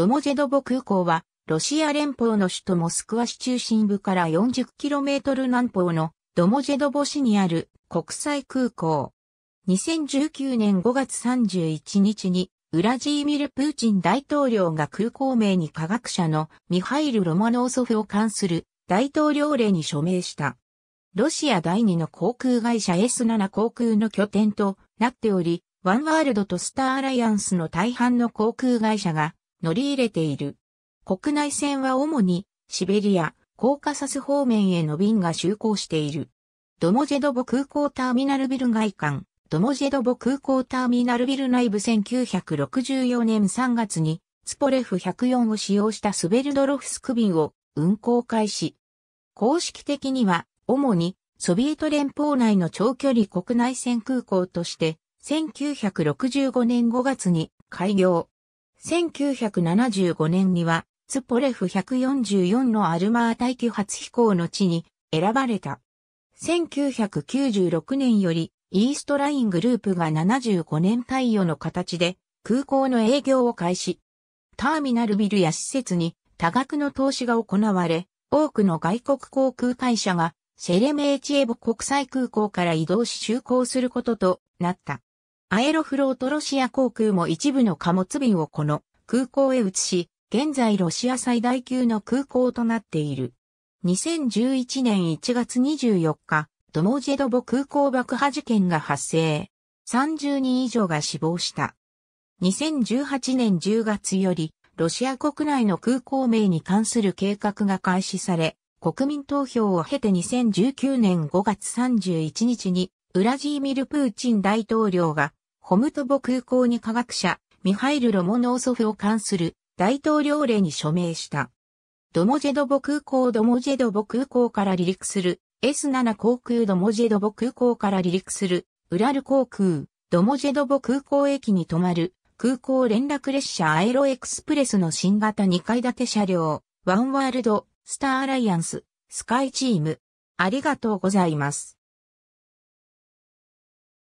ドモジェドボ空港は、ロシア連邦の首都モスクワ市中心部から 40km 南方のドモジェドボ市にある国際空港。2019年5月31日に、ウラジーミル・プーチン大統領が空港名に科学者のミハイル・ロマノーソフを関する大統領令に署名した。ロシア第2の航空会社 S7 航空の拠点となっており、ワンワールドとスターアライアンスの大半の航空会社が乗り入れている。国内線は主にシベリア、コーカサス方面への便が就航している。ドモジェドボ空港ターミナルビル外観、ドモジェドボ空港ターミナルビル内部1964年3月に、スポレフ104を使用したスベルドロフスク便を運航開始。公式的には、主にソビエト連邦内の長距離国内線空港として、1965年5月に開業。1975年には、ツポレフ144のアルマー大気初飛行の地に選ばれた。1996年より、イーストライングループが75年対応の形で空港の営業を開始。ターミナルビルや施設に多額の投資が行われ、多くの外国航空会社がシェレメーチエボ国際空港から移動し就航することとなった。アエロフロートロシア航空も一部の貨物便をこの空港へ移し、現在ロシア最大級の空港となっている。2011年1月24日、ドモジェドボ空港爆破事件が発生。30人以上が死亡した。2018年10月より、ロシア国内の空港名に関する計画が開始され、国民投票を経て2019年5月31日に、ウラジーミル・プーチン大統領がホムトボ空港に科学者、ミハイル・ロモノーソフを関する大統領令に署名した。ドモジェドボ空港ドモジェドボ空港から離陸する S7 航空ドモジェドボ空港から離陸するウラル航空ドモジェドボ空港駅に停まる空港連絡列車アエロエクスプレスの新型2階建て車両ワンワールドスターアライアンススカイチームありがとうございます。